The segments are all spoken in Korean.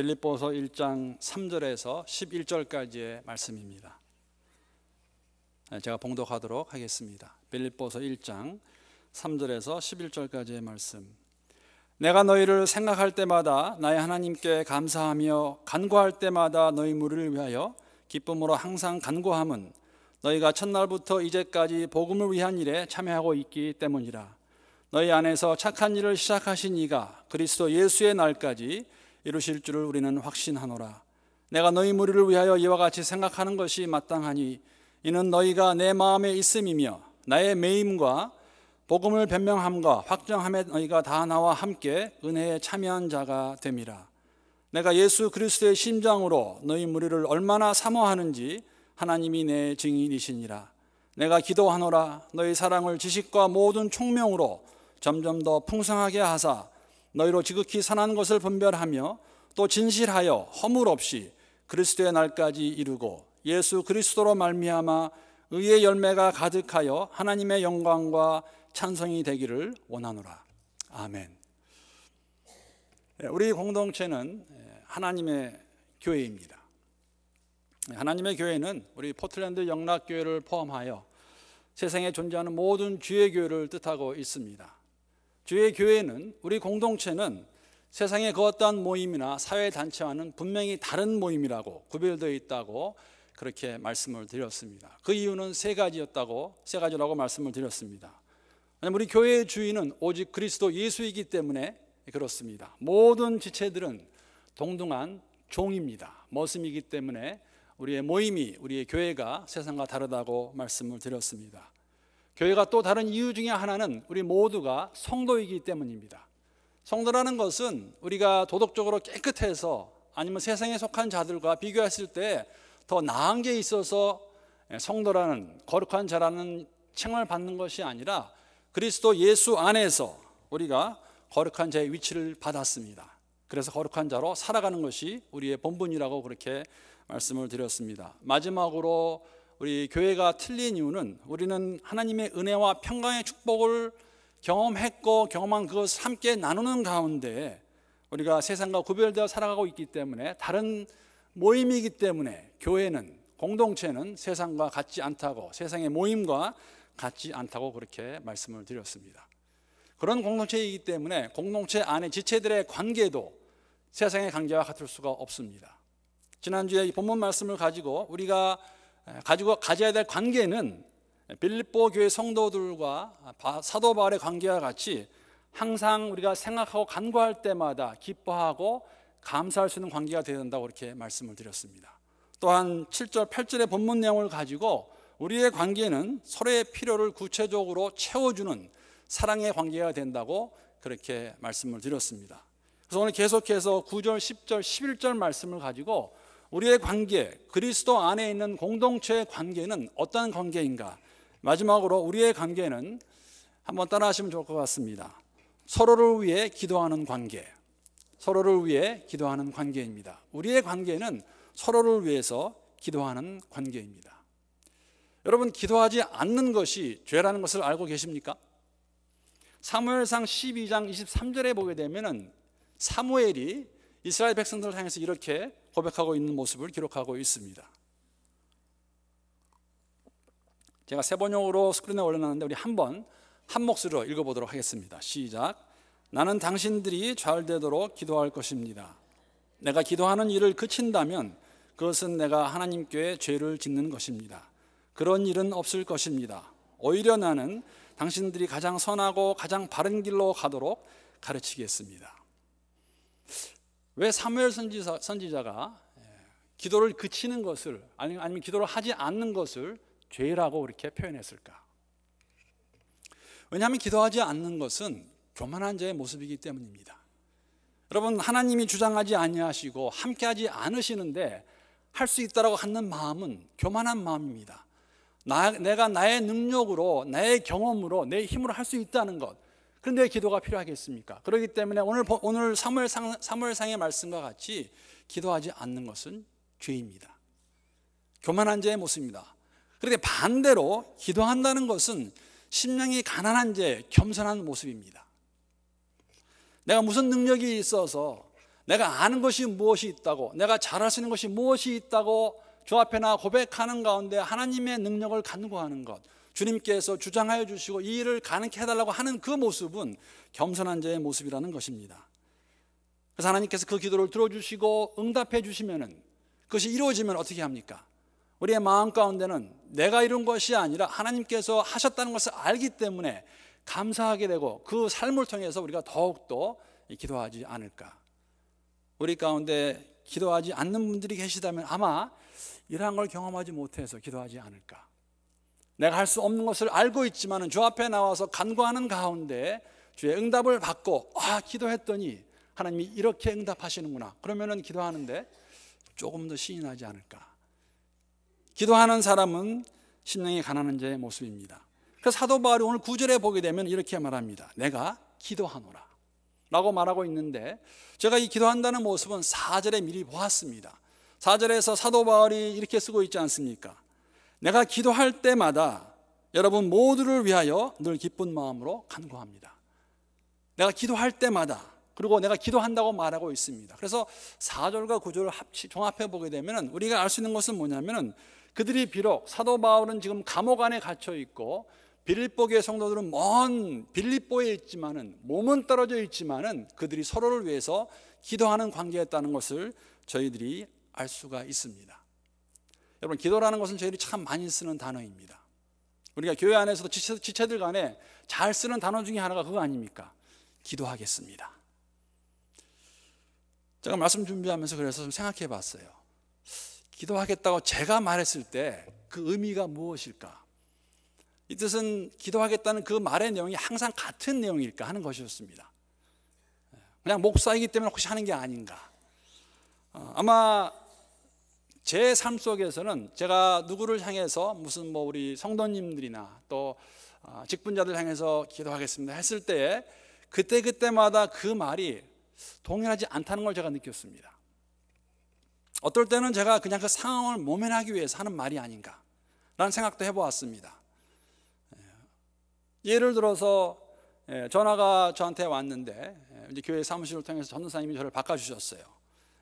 빌립보서 1장 3절에서 11절까지의 말씀입니다. 네, 제가 봉독하도록 하겠습니다. 빌립보서 1장 3절에서 11절까지의 말씀. 내가 너희를 생각할 때마다 나의 하나님께 감사하며 간구할 때마다 너희 무리를 위하여 기쁨으로 항상 간구함은 너희가 첫날부터 이제까지 복음을 위한 일에 참여하고 있기 때문이라. 너희 안에서 착한 일을 시작하신 이가 그리스도 예수의 날까지 이루실 줄을 우리는 확신하노라. 내가 너희 무리를 위하여 이와 같이 생각하는 것이 마땅하니 이는 너희가 내 마음에 있음이며 나의 매임과 복음을 변명함과 확정함에 너희가 다 나와 함께 은혜에 참여한 자가 됨이라. 내가 예수 그리스도의 심장으로 너희 무리를 얼마나 사모하는지 하나님이 내 증인이시니라. 내가 기도하노라 너희 사랑을 지식과 모든 총명으로 점점 더 풍성하게 하사 너희로 지극히 선한 것을 분별하며 또 진실하여 허물 없이 그리스도의 날까지 이루고 예수 그리스도로 말미암아 의의 열매가 가득하여 하나님의 영광과 찬성이 되기를 원하노라. 아멘. 예, 우리 공동체는 예, 하나님의 교회입니다. 예, 하나님의 교회는 우리 포틀랜드 영락교회를 포함하여 세상에 존재하는 모든 주의 교회를 뜻하고 있습니다. 주의 교회는 우리 공동체는 세상의 그 어떠한 모임이나 사회단체와는 분명히 다른 모임이라고 구별되어 있다고 그렇게 말씀을 드렸습니다. 그 이유는 세 가지였다고 세 가지라고 말씀을 드렸습니다. 우리 교회의 주인은 오직 그리스도 예수이기 때문에 그렇습니다. 모든 지체들은 동등한 종입니다. 머슴이기 때문에 우리의 모임이 우리의 교회가 세상과 다르다고 말씀을 드렸습니다. 교회가 또 다른 이유 중에 하나는 우리 모두가 성도이기 때문입니다. 성도라는 것은 우리가 도덕적으로 깨끗해서 아니면 세상에 속한 자들과 비교했을 때 더 나은 게 있어서 예, 성도라는 거룩한 자라는 칭을 받는 것이 아니라 그리스도 예수 안에서 우리가 거룩한 자의 위치를 받았습니다. 그래서 거룩한 자로 살아가는 것이 우리의 본분이라고 그렇게 말씀을 드렸습니다. 마지막으로 우리 교회가 틀린 이유는 우리는 하나님의 은혜와 평강의 축복을 경험했고 경험한 그것을 함께 나누는 가운데 우리가 세상과 구별되어 살아가고 있기 때문에 다른 모임이기 때문에 교회는 공동체는 세상과 같지 않다고 세상의 모임과 같지 않다고 그렇게 말씀을 드렸습니다. 그런 공동체이기 때문에 공동체 안의 지체들의 관계도 세상의 관계와 같을 수가 없습니다. 지난주에 이 본문 말씀을 가지고 우리가 가지고 가져야 될 관계는 빌립보 교회 성도들과 사도 바울의 관계와 같이 항상 우리가 생각하고 간과할 때마다 기뻐하고 감사할 수 있는 관계가 되어야 된다고 이렇게 말씀을 드렸습니다. 또한 7절, 8절의 본문 내용을 가지고 우리의 관계는 서로의 필요를 구체적으로 채워주는 사랑의 관계가 된다고 그렇게 말씀을 드렸습니다. 그래서 오늘 계속해서 9절, 10절, 11절 말씀을 가지고 우리의 관계, 그리스도 안에 있는 공동체의 관계는 어떤 관계인가? 마지막으로 우리의 관계는 한번 따라하시면 좋을 것 같습니다. 서로를 위해 기도하는 관계. 서로를 위해 기도하는 관계입니다. 우리의 관계는 서로를 위해서 기도하는 관계입니다. 여러분 기도하지 않는 것이 죄라는 것을 알고 계십니까? 사무엘상 12장 23절에 보게 되면 사무엘이 이스라엘 백성들을 향해서 이렇게 고백하고 있는 모습을 기록하고 있습니다. 제가 세 번역으로 스크린에 올려놨는데 우리 한번 한 목소리로 읽어보도록 하겠습니다. 시작. 나는 당신들이 잘 되도록 기도할 것입니다. 내가 기도하는 일을 그친다면 그것은 내가 하나님께 죄를 짓는 것입니다. 그런 일은 없을 것입니다. 오히려 나는 당신들이 가장 선하고 가장 바른 길로 가도록 가르치겠습니다. 왜 사무엘 선지자, 선지자가 예, 기도를 그치는 것을 아니면, 기도를 하지 않는 것을 죄라고 이렇게 표현했을까? 왜냐하면 기도하지 않는 것은 교만한 자의 모습이기 때문입니다. 여러분 하나님이 주장하지 아니하시고 함께하지 않으시는데 할 수 있다라고 하는 마음은 교만한 마음입니다. 나, 내가 나의 능력으로 나의 경험으로 내 힘으로 할 수 있다는 것 그런데 기도가 필요하겠습니까? 그렇기 때문에 오늘 오늘 사무엘상 사무엘상의 말씀과 같이 기도하지 않는 것은 죄입니다. 교만한 자의 모습입니다. 그런데 반대로 기도한다는 것은 심령이 가난한 자 겸손한 모습입니다. 내가 무슨 능력이 있어서 내가 아는 것이 무엇이 있다고 내가 잘할 수 있는 것이 무엇이 있다고 주 앞에나 고백하는 가운데 하나님의 능력을 간구하는 것 주님께서 주장하여 주시고 이 일을 가능케 해달라고 하는 그 모습은 겸손한 자의 모습이라는 것입니다. 그래서 하나님께서 그 기도를 들어주시고 응답해 주시면 그것이 이루어지면 어떻게 합니까? 우리의 마음 가운데는 내가 이룬 것이 아니라 하나님께서 하셨다는 것을 알기 때문에 감사하게 되고 그 삶을 통해서 우리가 더욱더 기도하지 않을까. 우리 가운데 기도하지 않는 분들이 계시다면 아마 이러한 걸 경험하지 못해서 기도하지 않을까. 내가 할 수 없는 것을 알고 있지만 주 앞에 나와서 간과하는 가운데 주의 응답을 받고 아 기도했더니 하나님이 이렇게 응답하시는구나. 그러면 기도하는데 조금 더신이나지 않을까. 기도하는 사람은 심령이 가난한 자의 모습입니다. 그 사도 바울이 오늘 구절에 보게 되면 이렇게 말합니다. 내가 기도하노라. 라고 말하고 있는데 제가 이 기도한다는 모습은 4절에 미리 보았습니다. 4절에서 사도 바울이 이렇게 쓰고 있지 않습니까? 내가 기도할 때마다 여러분 모두를 위하여 늘 기쁜 마음으로 간구합니다. 내가 기도할 때마다 그리고 내가 기도한다고 말하고 있습니다. 그래서 4절과 9절을 합치 종합해 보게 되면 우리가 알 수 있는 것은 뭐냐면은 그들이 비록 사도 바울은 지금 감옥 안에 갇혀 있고 빌립보교의 성도들은 먼 빌립보에 있지만은 몸은 떨어져 있지만은 그들이 서로를 위해서 기도하는 관계였다는 것을 저희들이 알 수가 있습니다. 여러분 기도라는 것은 저희들이 참 많이 쓰는 단어입니다. 우리가 교회 안에서도 지체, 들 간에 잘 쓰는 단어 중에 하나가 그거 아닙니까? 기도하겠습니다. 제가 말씀 준비하면서 그래서 좀 생각해 봤어요. 기도하겠다고 제가 말했을 때 그 의미가 무엇일까? 이 뜻은 기도하겠다는 그 말의 내용이 항상 같은 내용일까 하는 것이었습니다. 그냥 목사이기 때문에 혹시 하는 게 아닌가. 어, 아마 제삶 속에서는 제가 누구를 향해서 무슨 뭐 우리 성도님들이나 또 아, 직분자들 향해서 기도하겠습니다 했을 때 그때 그때마다 그 말이 동일하지 않다는 걸 제가 느꼈습니다. 어떨 때는 제가 그냥 그 상황을 모면하기 위해서 하는 말이 아닌가라는 생각도 해보았습니다. 예. 예를 들어서 예, 전화가 저한테 왔는데 예, 이제 교회 사무실을 통해서 전도사님이 저를 바꿔주셨어요.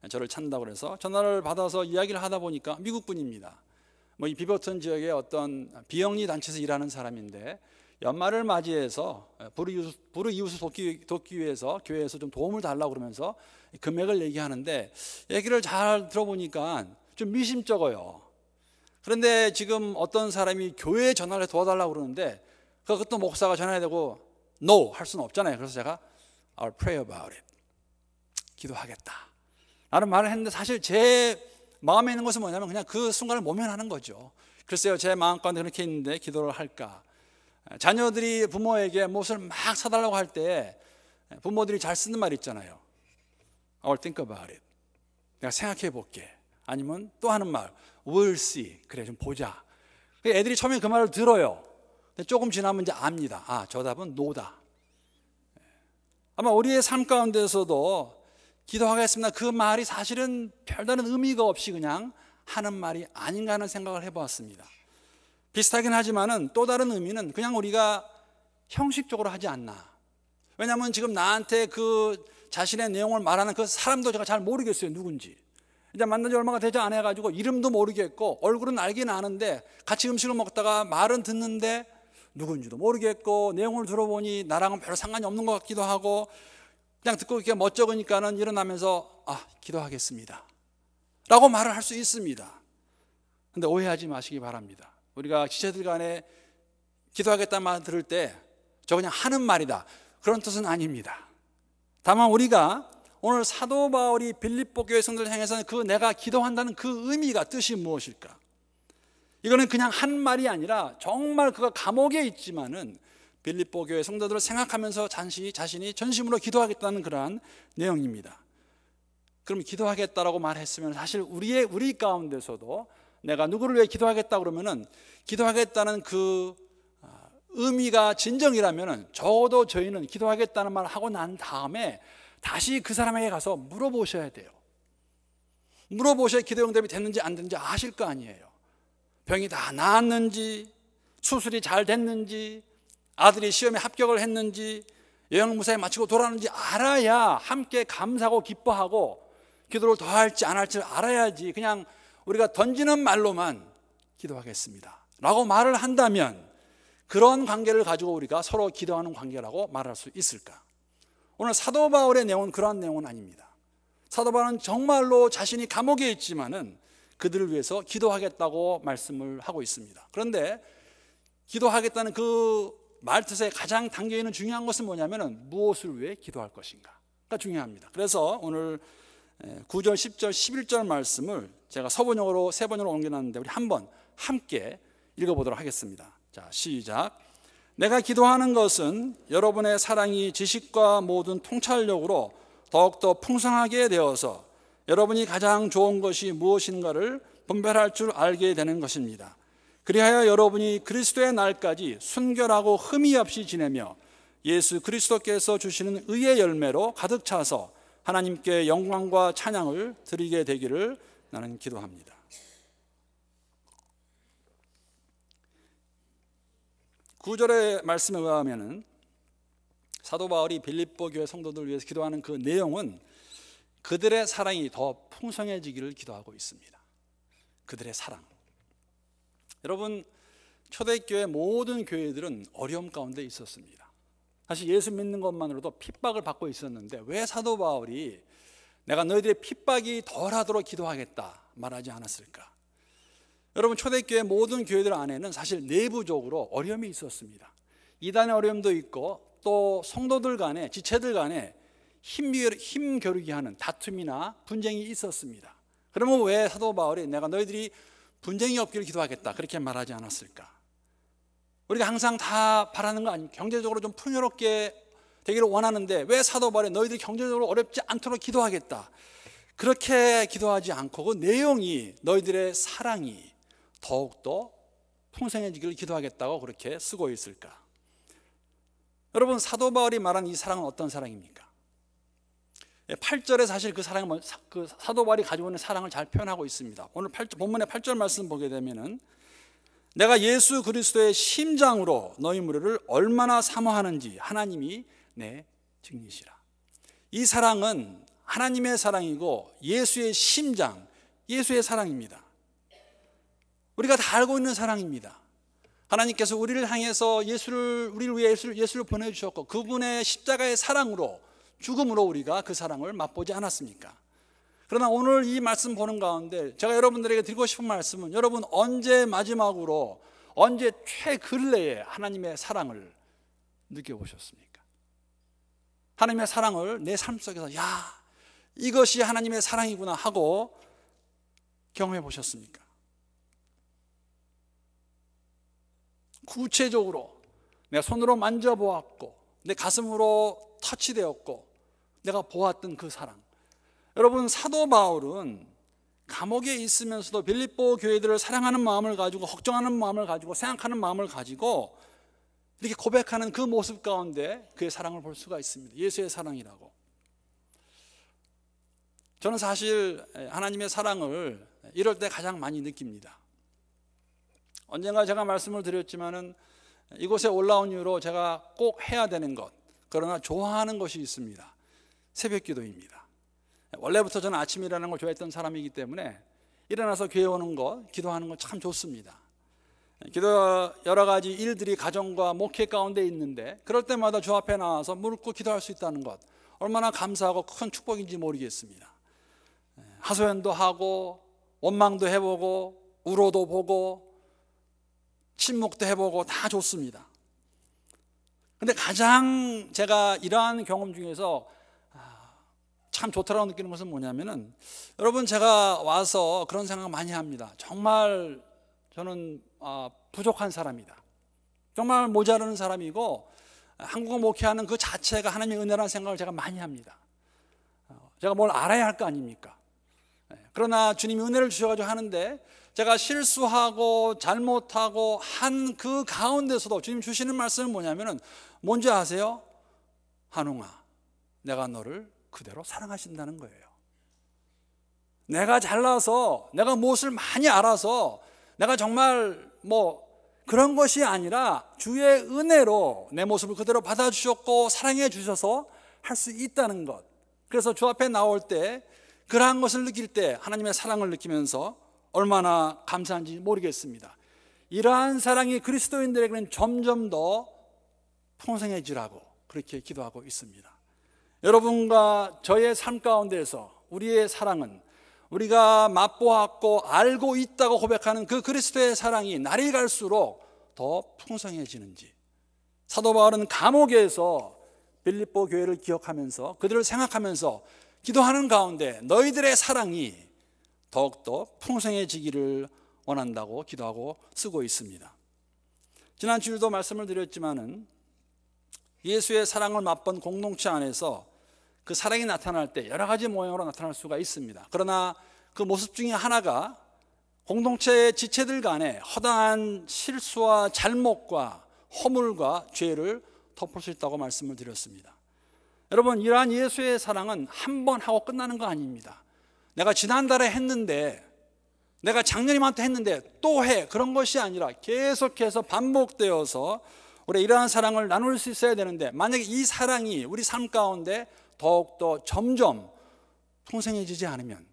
저를 찾는다고 해서 전화를 받아서 이야기를 하다 보니까 미국 분입니다. 뭐 이 비버튼 지역의 어떤 비영리 단체에서 일하는 사람인데 연말을 맞이해서 부르이웃, 부르이웃을 돕기, 돕기 위해서 교회에서 좀 도움을 달라고 그러면서 금액을 얘기하는데 얘기를 잘 들어보니까 좀 미심쩍어요. 그런데 지금 어떤 사람이 교회에 전화를 도와달라고 그러는데 그 그것도 목사가 전화해야 되고 no 할 수는 없잖아요. 그래서 제가 I'll pray about it. 기도하겠다. 라는 말을 했는데 사실 제 마음에 있는 것은 뭐냐면 그냥 그 순간을 모면하는 거죠. 글쎄요, 제 마음 가운데 그렇게 있는데 기도를 할까? 자녀들이 부모에게 무엇을 막 사달라고 할 때 부모들이 잘 쓰는 말 있잖아요. I'll think about it. 내가 생각해 볼게. 아니면 또 하는 말, we'll see. 그래, 좀 보자. 그 애들이 처음에 그 말을 들어요. 조금 지나면 이제 압니다. 아, 저 답은 노다. 아마 우리의 삶 가운데서도 기도하겠습니다. 그 말이 사실은 별다른 의미가 없이 그냥 하는 말이 아닌가 하는 생각을 해보았습니다. 비슷하긴 하지만은 또 다른 의미는 그냥 우리가 형식적으로 하지 않나. 왜냐하면 지금 나한테 그 자신의 내용을 말하는 그 사람도 제가 잘 모르겠어요. 누군지. 이제 만난 지 얼마가 되지 않아 가지고 이름도 모르겠고 얼굴은 알긴 아는데 같이 음식을 먹다가 말은 듣는데 누군지도 모르겠고 내용을 들어보니 나랑은 별로 상관이 없는 것 같기도 하고 그냥 듣고 이렇게 멋쩍으니까는 일어나면서 아, 기도하겠습니다. 라고 말을 할 수 있습니다. 근데 오해하지 마시기 바랍니다. 우리가 지체들 간에 기도하겠다는 말 들을 때 저 그냥 하는 말이다. 그런 뜻은 아닙니다. 다만 우리가 오늘 사도 바울이 빌립보 교회 성도을 향해서는 그 내가 기도한다는 그 의미가 뜻이 무엇일까? 이거는 그냥 한 말이 아니라 정말 그가 감옥에 있지만은 빌립보 교회 성도들을 생각하면서 잠시 자신이 전심으로 기도하겠다는 그러한 내용입니다. 그럼 기도하겠다라고 말했으면 사실 우리의 우리 가운데서도 내가 누구를 위해 기도하겠다 그러면은 기도하겠다는 그 아, 의미가 진정이라면은 저도 저희는 기도하겠다는 말 하고 난 다음에 다시 그 사람에게 가서 물어보셔야 돼요. 물어보셔야 기도 응답이 됐는지 안 됐는지 아실 거 아니에요. 병이 다 나았는지 수술이 잘 됐는지 아들이 시험에 합격을 했는지 여행 무사히 마치고 돌아오는지 알아야 함께 감사하고 기뻐하고 기도를 더 할지 안 할지를 알아야지 그냥 우리가 던지는 말로만 기도하겠습니다. 라고 말을 한다면 그런 관계를 가지고 우리가 서로 기도하는 관계라고 말할 수 있을까? 오늘 사도 바울의 내용은 그러한 내용은 아닙니다. 사도 바울은 정말로 자신이 감옥에 있지만은 그들을 위해서 기도하겠다고 말씀을 하고 있습니다. 그런데 기도하겠다는 그 말뜻에 가장 담겨 있는 중요한 것은 뭐냐면은 무엇을 위해 기도할 것인가가 그러니까 중요합니다. 그래서 오늘 9절, 10절, 11절 말씀을 제가 서번역으로 세 번으로 옮겨놨는데 우리 한번 함께 읽어보도록 하겠습니다. 자, 시작. 내가 기도하는 것은 여러분의 사랑이 지식과 모든 통찰력으로 더욱더 풍성하게 되어서 여러분이 가장 좋은 것이 무엇인가를 분별할 줄 알게 되는 것입니다. 그리하여 여러분이 그리스도의 날까지 순결하고 흠이 없이 지내며 예수 그리스도께서 주시는 의의 열매로 가득 차서 하나님께 영광과 찬양을 드리게 되기를 나는 기도합니다. 구절의 말씀에 의하면은 사도 바울이 빌립보 교회 성도들 위해서 기도하는 그 내용은 그들의 사랑이 더 풍성해지기를 기도하고 있습니다. 그들의 사랑. 여러분 초대교회 모든 교회들은 어려움 가운데 있었습니다. 사실 예수 믿는 것만으로도 핍박을 받고 있었는데 왜 사도 바울이 내가 너희들의 핍박이 덜하도록 기도하겠다 말하지 않았을까? 여러분 초대교회 모든 교회들 안에는 사실 내부적으로 어려움이 있었습니다. 이단의 어려움도 있고 또 성도들 간에 지체들 간에 힘 겨루기 하는 다툼이나 분쟁이 있었습니다. 그러면 왜 사도 바울이 내가 너희들이 분쟁이 없기를 기도하겠다. 그렇게 말하지 않았을까? 우리가 항상 다 바라는 거 아니에요. 경제적으로 좀 풍요롭게 되기를 원하는데 왜 사도 바에너희들 경제적으로 어렵지 않도록 기도하겠다. 그렇게 기도하지 않고 그 내용이 너희들의 사랑이 더욱더 풍성해지기를 기도하겠다고 그렇게 쓰고 있을까? 여러분 사도 바울이 말한 이 사랑은 어떤 사랑입니까? 8절에 예, 사실 그사랑그 사도 바울이 가지고 있는 사랑을 잘 표현하고 있습니다. 오늘 8절, 본문의 8절 말씀 보게 되면은 내가 예수 그리스도의 심장으로 너희 무리를 얼마나 사모하는지 하나님이 내 증이시라. 이 사랑은 하나님의 사랑이고 예수의 심장, 예수의 사랑입니다. 우리가 다 알고 있는 사랑입니다. 하나님께서 우리를 향해서 예수를 우리를 위해 예수를, 예수를 보내주셨고 그분의 십자가의 사랑으로 죽음으로 우리가 그 사랑을 맛보지 않았습니까? 그러나 오늘 이 말씀 보는 가운데 제가 여러분들에게 드리고 싶은 말씀은 여러분 언제 마지막으로 언제 최근래에 하나님의 사랑을 느껴보셨습니까? 하나님의 사랑을 내 삶 속에서 야 이것이 하나님의 사랑이구나 하고 경험해 보셨습니까? 구체적으로 내 손으로 만져보았고 내 가슴으로 터치되었고 내가 보았던 그 사랑. 여러분 사도 바울은 감옥에 있으면서도 빌립보 교회들을 사랑하는 마음을 가지고 걱정하는 마음을 가지고 생각하는 마음을 가지고 이렇게 고백하는 그 모습 가운데 그의 사랑을 볼 수가 있습니다. 예수의 사랑이라고. 저는 사실 하나님의 사랑을 이럴 때 가장 많이 느낍니다. 언젠가 제가 말씀을 드렸지만은 이곳에 올라온 이후로 제가 꼭 해야 되는 것, 그러나 좋아하는 것이 있습니다. 새벽 기도입니다. 원래부터 저는 아침이라는 걸 좋아했던 사람이기 때문에 일어나서 교회 오는 거, 기도하는 건참 좋습니다. 기도 여러 가지 일들이 가정과 목회 가운데 있는데 그럴 때마다 주 앞에 나와서 무릎 꿇고 기도할 수 있다는 것 얼마나 감사하고 큰 축복인지 모르겠습니다. 하소연도 하고 원망도 해보고 우로도 보고 침묵도 해보고 다 좋습니다. 근데 가장 제가 이러한 경험 중에서 참 좋다라고 느끼는 것은 뭐냐면은 여러분 제가 와서 그런 생각 많이 합니다. 정말 저는 아, 부족한 사람이다. 정말 모자라는 사람이고 한국어 목회하는 그 자체가 하나님의 은혜라는 생각을 제가 많이 합니다. 제가 뭘 알아야 할 거 아닙니까? 예, 그러나 주님이 은혜를 주셔가지고 하는데 제가 실수하고 잘못하고 한 그 가운데서도 주님 주시는 말씀은 뭐냐면은 뭔지 아세요? 한웅아, 내가 너를 그대로 사랑하신다는 거예요. 내가 잘나서 내가 무엇을 많이 알아서 내가 정말 뭐 그런 것이 아니라 주의 은혜로 내 모습을 그대로 받아주셨고 사랑해 주셔서 할 수 있다는 것. 그래서 주 앞에 나올 때 그러한 것을 느낄 때 하나님의 사랑을 느끼면서 얼마나 감사한지 모르겠습니다. 이러한 사랑이 그리스도인들에게는 점점 더 풍성해지라고 그렇게 기도하고 있습니다. 여러분과 저의 삶 가운데에서 우리의 사랑은 우리가 맛보았고 알고 있다고 고백하는 그 그리스도의 사랑이 날이 갈수록 더 풍성해지는지 사도 바울은 감옥에서 빌립보 교회를 기억하면서 그들을 생각하면서 기도하는 가운데 너희들의 사랑이 더욱더 풍성해지기를 원한다고 기도하고 쓰고 있습니다. 지난 주에도 말씀을 드렸지만은 예수의 사랑을 맛본 공동체 안에서 그 사랑이 나타날 때 여러 가지 모양으로 나타날 수가 있습니다. 그러나 그 모습 중에 하나가 공동체의 지체들 간에 허당한 실수와 잘못과 허물과 죄를 덮을 수 있다고 말씀을 드렸습니다. 여러분, 이러한 예수의 사랑은 한 번 하고 끝나는 거 아닙니다. 내가 지난달에 했는데, 내가 작년이만큼 했는데 또 해. 그런 것이 아니라 계속해서 반복되어서 우리 이러한 사랑을 나눌 수 있어야 되는데, 만약에 이 사랑이 우리 삶 가운데 더욱더 점점 풍성해지지 않으면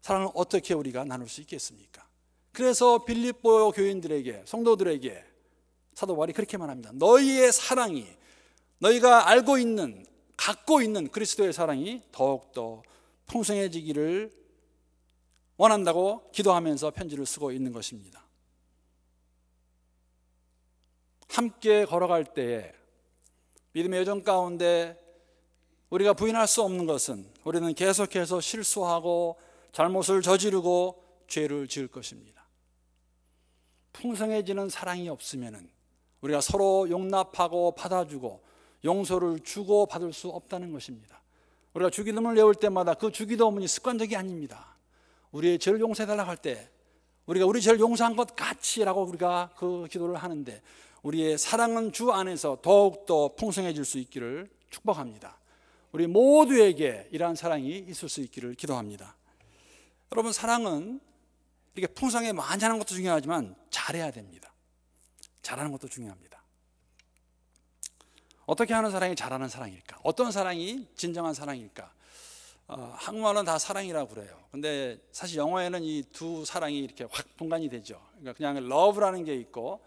사랑을 어떻게 우리가 나눌 수 있겠습니까? 그래서 빌립보 교인들에게 성도들에게 사도 바울 그렇게 말합니다. 너희의 사랑이 너희가 알고 있는 갖고 있는 그리스도의 사랑이 더욱더 풍성해지기를 원한다고 기도하면서 편지를 쓰고 있는 것입니다. 함께 걸어갈 때에 믿음의 여정 가운데 우리가 부인할 수 없는 것은 우리는 계속해서 실수하고 잘못을 저지르고 죄를 지을 것입니다. 풍성해지는 사랑이 없으면은 우리가 서로 용납하고 받아주고 용서를 주고 받을 수 없다는 것입니다. 우리가 주기도문을 외울 때마다 그 주기도문이 습관적이 아닙니다. 우리의 죄를 용서해달라고 할 때 우리가 우리 죄를 용서한 것 같이라고 우리가 그 기도를 하는데 우리의 사랑은 주 안에서 더욱더 풍성해질 수 있기를 축복합니다. 우리 모두에게 이러한 사랑이 있을 수 있기를 기도합니다. 여러분, 사랑은 이렇게 풍성에 많이 하는 것도 중요하지만 잘해야 됩니다. 잘하는 것도 중요합니다. 어떻게 하는 사랑이 잘하는 사랑일까? 어떤 사랑이 진정한 사랑일까? 어, 한국말로다 사랑이라고 그래요. 근데 사실 영어에는 이 두 사랑이 이렇게 확 분간이 되죠. 그러니까 그냥 love라는 게 있고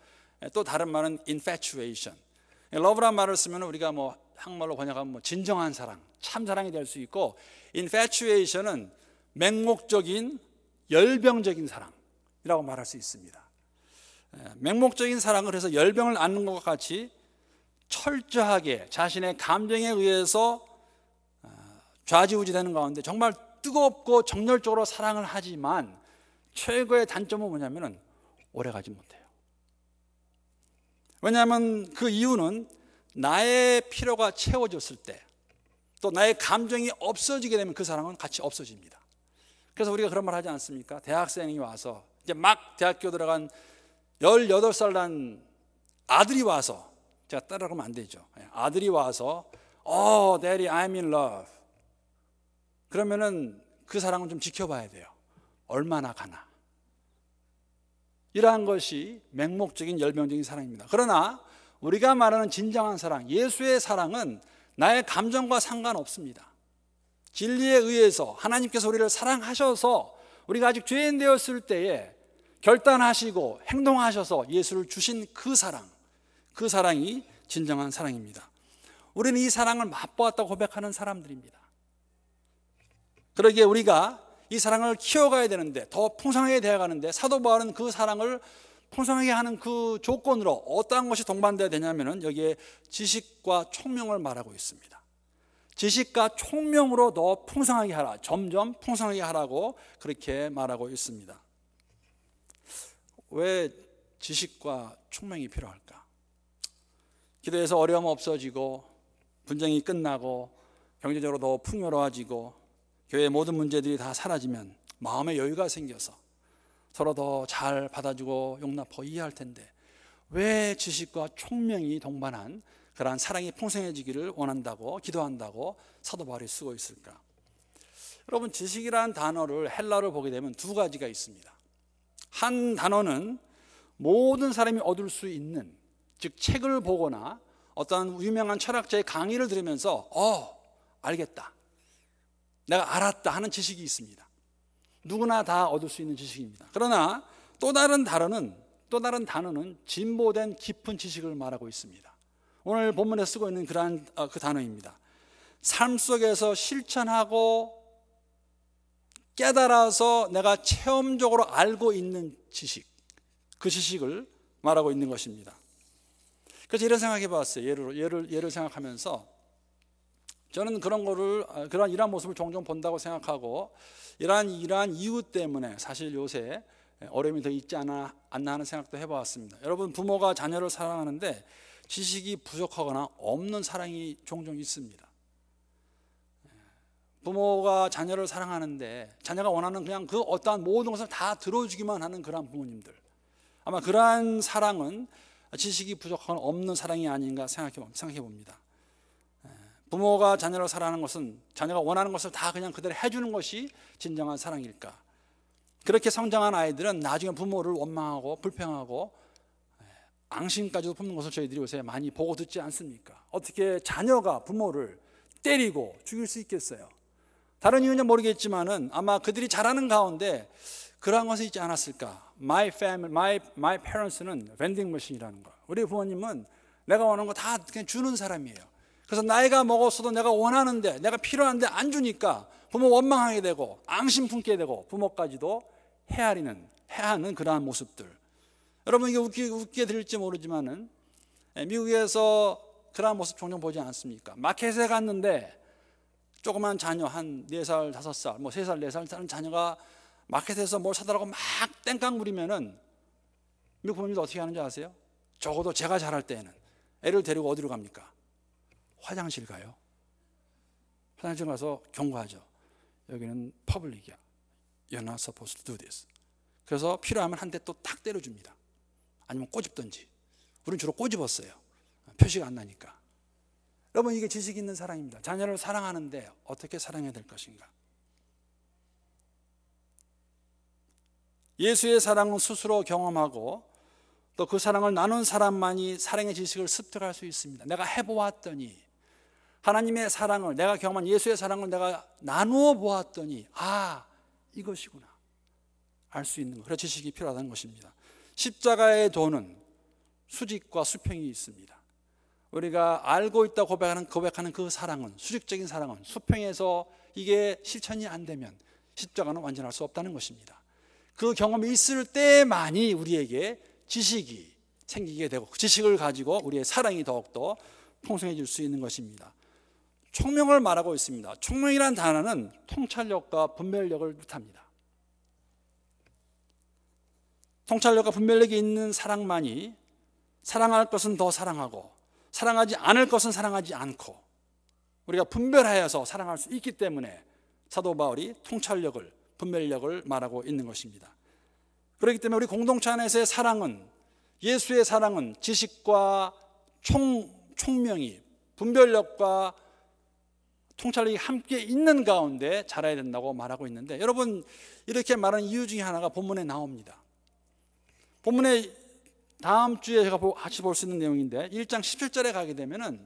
또 다른 말은 infatuation. love란 말을 쓰면 우리가 뭐 한말로 번역하면 뭐 진정한 사랑, 참 사랑이 될 수 있고 infatuation은 맹목적인 열병적인 사랑이라고 말할 수 있습니다. 예, 맹목적인 사랑을 해서 열병을 앓는 것과 같이 철저하게 자신의 감정에 의해서 아, 좌지우지되는 가운데 정말 뜨겁고 정열적으로 사랑을 하지만 최고의 단점은 뭐냐면 오래가지 못해요. 왜냐하면 그 이유는 나의 필요가 채워졌을 때, 또 나의 감정이 없어지게 되면 그 사람은 같이 없어집니다. 그래서 우리가 그런 말 하지 않습니까? 대학생이 와서, 이제 막 대학교 들어간 18살 난 아들이 와서, 제가 따라가면 안 되죠. 예, 아들이 와서, 어, oh, daddy, I'm in love. 그러면은 그 사랑은 좀 지켜봐야 돼요. 얼마나 가나. 이러한 것이 맹목적인 열명적인 사랑입니다. 그러나 우리가 말하는 진정한 사랑, 예수의 사랑은 나의 감정과 상관없습니다. 진리에 의해서 하나님께서 우리를 사랑하셔서 우리가 아직 죄인 되었을 때에 결단하시고 행동하셔서 예수를 주신 그 사랑, 그 사랑이 진정한 사랑입니다. 우리는 이 사랑을 맛보았다고 고백하는 사람들입니다. 그러기에 우리가 이 사랑을 키워가야 되는데 더 풍성하게 되어가는데 사도 바울은 그 사랑을 풍성하게 하는 그 조건으로 어떠한 것이 동반되어야 되냐면은 여기에 지식과 총명을 말하고 있습니다. 지식과 총명으로 더 풍성하게 하라. 점점 풍성하게 하라고 그렇게 말하고 있습니다. 왜 지식과 총명이 필요할까? 기도에서 어려움 없어지고 분쟁이 끝나고 경제적으로 더 풍요로워지고 교회의 모든 문제들이 다 사라지면 마음의 여유가 생겨서 서로 더 잘 받아주고 용납하고 이해할 텐데 왜 지식과 총명이 동반한 그러한 사랑이 풍성해지기를 원한다고 기도한다고 사도 바울이 쓰고 있을까? 여러분 지식이란 단어를 헬라로 보게 되면 두 가지가 있습니다. 한 단어는 모든 사람이 얻을 수 있는 즉 책을 보거나 어떤 유명한 철학자의 강의를 들으면서 어 알겠다 내가 알았다 하는 지식이 있습니다. 누구나 다 얻을 수 있는 지식입니다. 그러나 또 다른 단어는 또 다른 단어는 진보된 깊은 지식을 말하고 있습니다. 오늘 본문에 쓰고 있는 그러한 어, 그 단어입니다. 삶 속에서 실천하고 깨달아서 내가 체험적으로 알고 있는 지식, 그 지식을 말하고 있는 것입니다. 그래서 이런 생각해 봤어요. 예를, 예를, 예를 생각하면서 저는 그런 거를, 어, 그런 이런 모습을 종종 본다고 생각하고 이러한 이러한 이유 때문에 사실 요새 어려움이 더 있지 않아, 않나 하는 생각도 해보았습니다. 여러분 부모가 자녀를 사랑하는데 지식이 부족하거나 없는 사랑이 종종 있습니다. 부모가 자녀를 사랑하는데 자녀가 원하는 그냥 그 어떠한 모든 것을 다 들어주기만 하는 그러한 부모님들 아마 그러한 사랑은 지식이 부족하거나 없는 사랑이 아닌가 생각해 봅니다. 부모가 자녀를 사랑하는 것은 자녀가 원하는 것을 다 그냥 그대로 해주는 것이 진정한 사랑일까? 그렇게 성장한 아이들은 나중에 부모를 원망하고 불평하고 예, 앙심까지도 품는 것을 저희들이 요새 많이 보고 듣지 않습니까? 어떻게 자녀가 부모를 때리고 죽일 수 있겠어요? 다른 이유는 모르겠지만은 아마 그들이 자라는 가운데 그러한 것이 있지 않았을까? My family, my, my parents는 vending machine이라는 거. 우리 부모님은 내가 원하는 거 다 그냥 주는 사람이에요. 그래서 나이가 먹었어도 내가 원하는데 내가 필요한데 안 주니까 부모 원망하게 되고 앙심 품게 되고 부모까지도 헤아리는 헤아는 그러한 모습들. 여러분 이게 웃기, 웃게 들릴지 모르지만은 예, 미국에서 그러한 모습 종종 보지 않습니까? 마켓에 갔는데 조그만 자녀 한 4살, 5살, 뭐 3살, 4살 사는 자녀가 마켓에서 뭘 사달라고 막 땡깡 부리면은 미국 부모님들 어떻게 하는지 아세요? 적어도 제가 자랄 때에는 애를 데리고 어디로 갑니까? 화장실 가요. 화장실 가서 경고하죠. 여기는 퍼블릭이야. You're not supposed to do this. 그래서 필요하면 한 대 또 딱 때려줍니다. 아니면 꼬집던지. 우린 주로 꼬집었어요. 표시가 안 나니까. 여러분, 이게 지식 있는 사랑입니다. 자녀를 사랑하는데 어떻게 사랑해야 될 것인가? 예수의 사랑은 스스로 경험하고 또 그 사랑을 나눈 사람만이 사랑의 지식을 습득할 수 있습니다. 내가 해보았더니 하나님의 사랑을 내가 경험한 예수의 사랑을 내가 나누어 보았더니 아 이것이구나 알 수 있는 그런 지식이 필요하다는 것입니다. 십자가의 돈은 수직과 수평이 있습니다. 우리가 알고 있다 고백하는 고백하는 그 사랑은 수직적인 사랑은 수평에서 이게 실천이 안 되면 십자가는 완전할 수 없다는 것입니다. 그 경험이 있을 때만이 우리에게 지식이 생기게 되고 그 지식을 가지고 우리의 사랑이 더욱더 풍성해질 수 있는 것입니다. 총명을 말하고 있습니다. 총명이란 단어는 통찰력과 분별력을 뜻합니다. 통찰력과 분별력이 있는 사랑만이 사랑할 것은 더 사랑하고 사랑하지 않을 것은 사랑하지 않고 우리가 분별하여서 사랑할 수 있기 때문에 사도 바울이 통찰력을 분별력을 말하고 있는 것입니다. 그렇기 때문에 우리 공동체 안에서의 사랑은 예수의 사랑은 지식과 총 총명이 분별력과 통찰력이 함께 있는 가운데 자라야 된다고 말하고 있는데 여러분 이렇게 말하는 이유 중에 하나가 본문에 나옵니다. 본문에 다음 주에 제가 같이 볼 수 있는 내용인데 1장 17절에 가게 되면은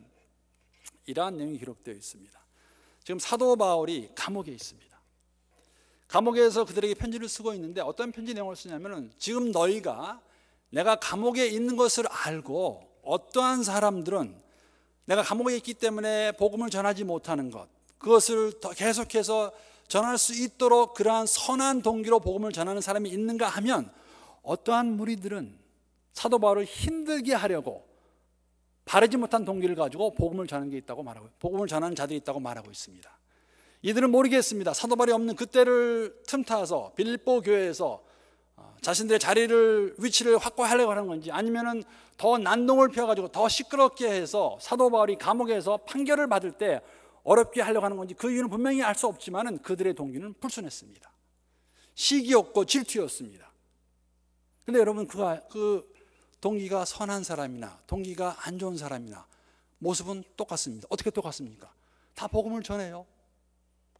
이러한 내용이 기록되어 있습니다. 지금 사도 바울이 감옥에 있습니다. 감옥에서 그들에게 편지를 쓰고 있는데 어떤 편지 내용을 쓰냐면은 지금 너희가 내가 감옥에 있는 것을 알고 어떠한 사람들은 내가 감옥에 있기 때문에 복음을 전하지 못하는 것, 그것을 계속해서 전할 수 있도록 그러한 선한 동기로 복음을 전하는 사람이 있는가 하면 어떠한 무리들은 사도 바울을 힘들게 하려고 바르지 못한 동기를 가지고 복음을 전하는 게 있다고 말하고 복음을 전하는 자들이 있다고 말하고 있습니다. 이들은 모르겠습니다. 사도 바울이 없는 그때를 틈타서 빌보 립 교회에서 어, 자신들의 자리를 위치를 확보하려고 하는 건지 아니면은 더 난동을 피워가지고 더 시끄럽게 해서 사도 바울이 감옥에서 판결을 받을 때 어렵게 하려고 하는 건지 그 이유는 분명히 알 수 없지만은 그들의 동기는 불순했습니다. 시기였고 질투였습니다. 근데 여러분 그그 동기가 선한 사람이나 동기가 안 좋은 사람이나 모습은 똑같습니다. 어떻게 똑같습니까? 다 복음을 전해요.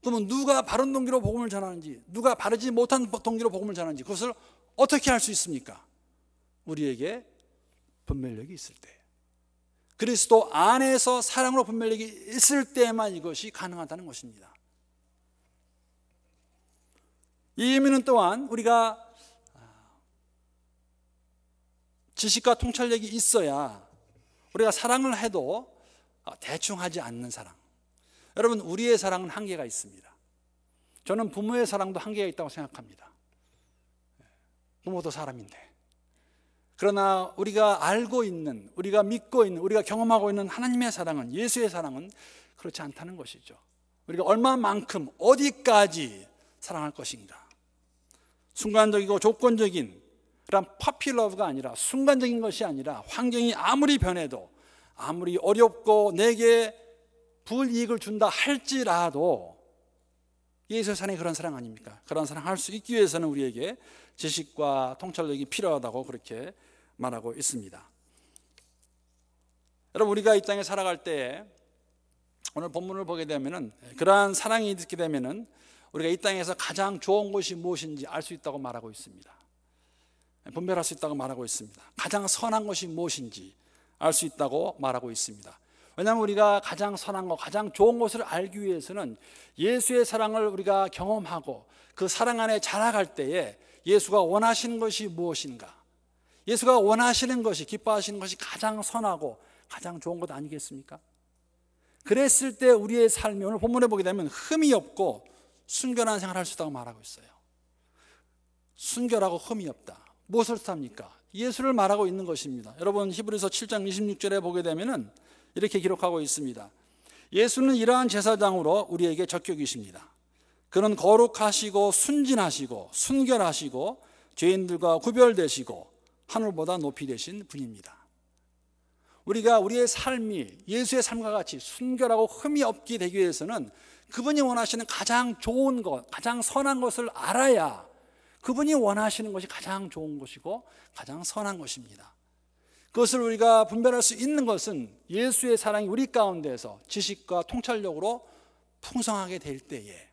그러면 누가 바른 동기로 복음을 전하는지, 누가 바르지 못한 동기로 복음을 전하는지 그것을 어떻게 할 수 있습니까? 우리에게 분별력이 있을 때. 그리스도 안에서 사랑으로 분별력이 있을 때만 이것이 가능하다는 것입니다. 이 의미는 또한 우리가 아, 지식과 통찰력이 있어야 우리가 사랑을 해도 아, 대충 하지 않는 사랑. 여러분, 우리의 사랑은 한계가 있습니다. 저는 부모의 사랑도 한계가 있다고 생각합니다. 부모도 사람인데. 그러나 우리가 알고 있는, 우리가 믿고 있는, 우리가 경험하고 있는 하나님의 사랑은, 예수의 사랑은 그렇지 않다는 것이죠. 우리가 얼마만큼, 어디까지 사랑할 것인가. 순간적이고 조건적인 그런 파필러브가 아니라 순간적인 것이 아니라 환경이 아무리 변해도 아무리 어렵고 내게 불이익을 준다 할지라도 예수상의 그런 사랑 아닙니까? 그런 사랑 할수 있기 위해서는 우리에게 지식과 통찰력이 필요하다고 그렇게 말하고 있습니다. 여러분 우리가 이 땅에 살아갈 때 오늘 본문을 보게 되면은 그러한 사랑이 듣게 되면은 우리가 이 땅에서 가장 좋은 것이 무엇인지 알 수 있다고 말하고 있습니다. 분별할 수 있다고 말하고 있습니다. 가장 선한 것이 무엇인지 알 수 있다고 말하고 있습니다. 왜냐하면 우리가 가장 선한 것, 가장 좋은 것을 알기 위해서는 예수의 사랑을 우리가 경험하고 그 사랑 안에 자라갈 때에 예수가 원하시는 것이 무엇인가? 예수가 원하시는 것이, 기뻐하시는 것이 가장 선하고 가장 좋은 것 아니겠습니까? 그랬을 때 우리의 삶이 오늘 본문에 보게 되면 흠이 없고 순결한 생활을 할 수 있다고 말하고 있어요. 순결하고 흠이 없다. 무엇을 뜻합니까? 예수를 말하고 있는 것입니다. 여러분 히브리서 7장 26절에 보게 되면은 이렇게 기록하고 있습니다. 예수는 이러한 제사장으로 우리에게 적격이십니다. 그는 거룩하시고 순진하시고 순결하시고 죄인들과 구별되시고 하늘보다 높이 되신 분입니다. 우리가 우리의 삶이 예수의 삶과 같이 순결하고 흠이 없게 되기 위해서는 그분이 원하시는 가장 좋은 것, 가장 선한 것을 알아야 그분이 원하시는 것이 가장 좋은 것이고 가장 선한 것입니다. 그것을 우리가 분별할 수 있는 것은 예수의 사랑이 우리 가운데에서 지식과 통찰력으로 풍성하게 될 때에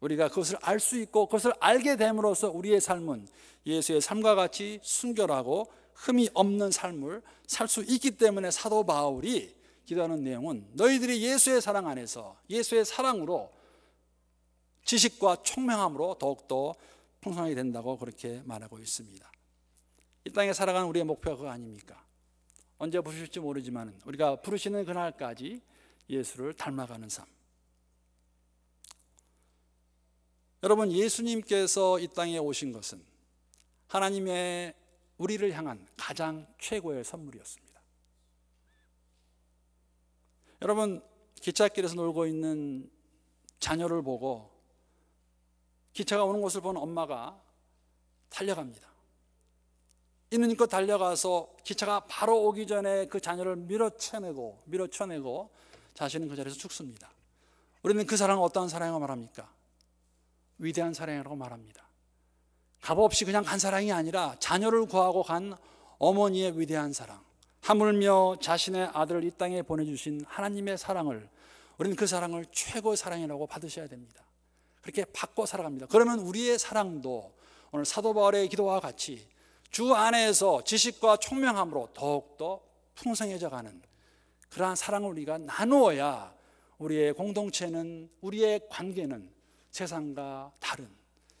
우리가 그것을 알 수 있고 그것을 알게 됨으로써 우리의 삶은 예수의 삶과 같이 순결하고 흠이 없는 삶을 살 수 있기 때문에 사도 바울이 기도하는 내용은 너희들이 예수의 사랑 안에서 예수의 사랑으로 지식과 총명함으로 더욱더 풍성하게 된다고 그렇게 말하고 있습니다. 이 땅에 살아가는 우리의 목표가 그거 아닙니까? 언제 부르실지 모르지만 우리가 부르시는 그날까지 예수를 닮아가는 삶. 여러분, 예수님께서 이 땅에 오신 것은 하나님의 우리를 향한 가장 최고의 선물이었습니다. 여러분, 기찻길에서 놀고 있는 자녀를 보고 기차가 오는 곳을본 엄마가 달려갑니다. 있는 것 달려가서 기차가 바로 오기 전에 그 자녀를 밀어쳐내고 밀어쳐내고 자신은 그 자리에서 죽습니다. 우리는 그 사랑을 어떠한 사랑이라고 말합니까? 위대한 사랑이라고 말합니다. 값없이 그냥 간 사랑이 아니라 자녀를 구하고 간 어머니의 위대한 사랑. 하물며 자신의 아들을 이 땅에 보내주신 하나님의 사랑을 우리는 그 사랑을 최고 의 사랑이라고 받으셔야 됩니다. 그렇게 받고 살아갑니다. 그러면 우리의 사랑도 오늘 사도 바울의 기도와 같이 주 안에서 지식과 총명함으로 더욱더 풍성해져 가는 그러한 사랑을 우리가 나누어야 우리의 공동체는 우리의 관계는 세상과 다른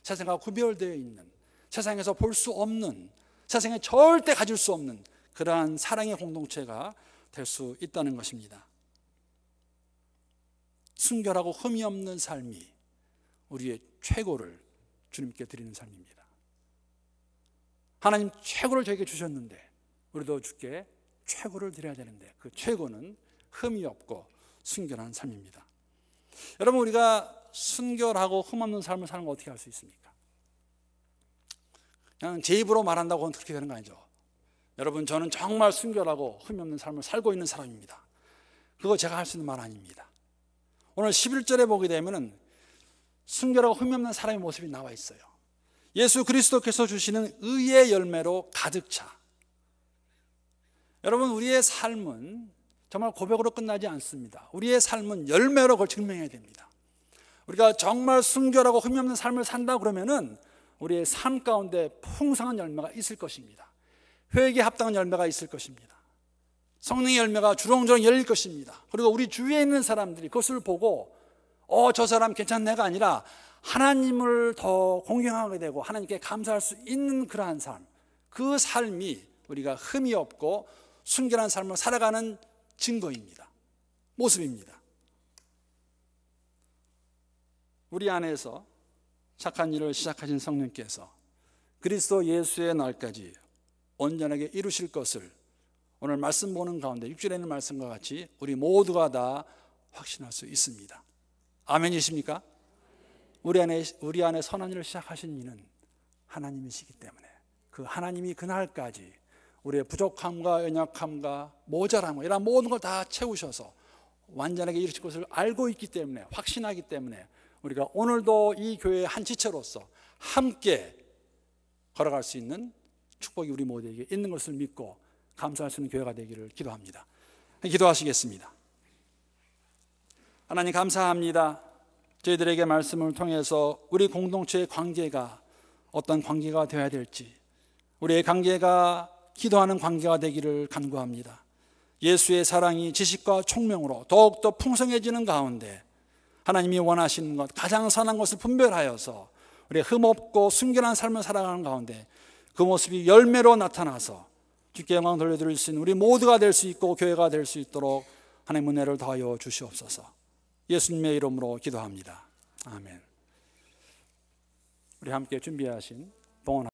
세상과 구별되어 있는 세상에서 볼 수 없는 세상에 절대 가질 수 없는 그러한 사랑의 공동체가 될 수 있다는 것입니다. 순결하고 흠이 없는 삶이 우리의 최고를 주님께 드리는 삶입니다. 하나님 최고를 저에게 주셨는데 우리도 주께 최고를 드려야 되는데 그 최고는 흠이 없고 순결한 삶입니다. 여러분 우리가 순결하고 흠없는 삶을 사는 거 어떻게 할 수 있습니까? 그냥 제 입으로 말한다고 그렇게 되는 거 아니죠. 여러분 저는 정말 순결하고 흠없는 삶을 살고 있는 사람입니다. 그거 제가 할 수 있는 말 아닙니다. 오늘 11절에 보게 되면은 순결하고 흠없는 사람의 모습이 나와 있어요. 예수 그리스도께서 주시는 의의 열매로 가득 차. 여러분, 우리의 삶은 정말 고백으로 끝나지 않습니다. 우리의 삶은 열매로 그걸 증명해야 됩니다. 우리가 정말 순결하고 흠이 없는 삶을 산다 그러면은 우리의 삶 가운데 풍성한 열매가 있을 것입니다. 회개 합당한 열매가 있을 것입니다. 성능의 열매가 주렁주렁 열릴 것입니다. 그리고 우리 주위에 있는 사람들이 그것을 보고 어, 저 사람 괜찮네가 아니라 하나님을 더 공경하게 되고 하나님께 감사할 수 있는 그러한 삶, 그 삶이 우리가 흠이 없고 순결한 삶을 살아가는 증거입니다. 모습입니다. 우리 안에서 착한 일을 시작하신 성령께서 그리스도 예수의 날까지 온전하게 이루실 것을 오늘 말씀 보는 가운데 6절에 있는 말씀과 같이 우리 모두가 다 확신할 수 있습니다. 아멘이십니까? 우리 안에 우리 안에 선한 일을 시작하신 이는 하나님이시기 때문에 그 하나님이 그날까지 우리의 부족함과 연약함과 모자람 이런 모든 걸 다 채우셔서 완전하게 이루실 것을 알고 있기 때문에 확신하기 때문에 우리가 오늘도 이 교회의 한 지체로서 함께 걸어갈 수 있는 축복이 우리 모두에게 있는 것을 믿고 감사할 수 있는 교회가 되기를 기도합니다. 기도하시겠습니다. 하나님 감사합니다. 저희들에게 말씀을 통해서 우리 공동체의 관계가 어떤 관계가 되어야 될지 우리의 관계가 기도하는 관계가 되기를 간구합니다. 예수의 사랑이 지식과 총명으로 더욱더 풍성해지는 가운데 하나님이 원하시는 것, 가장 선한 것을 분별하여서 우리 흠없고 순결한 삶을 살아가는 가운데 그 모습이 열매로 나타나서 주께 영광 돌려드릴 수 있는 우리 모두가 될 수 있고 교회가 될 수 있도록 하나님 은혜를 더하여 주시옵소서. 예수님의 이름으로 기도합니다. 아멘. 우리 함께 준비하신 봉헌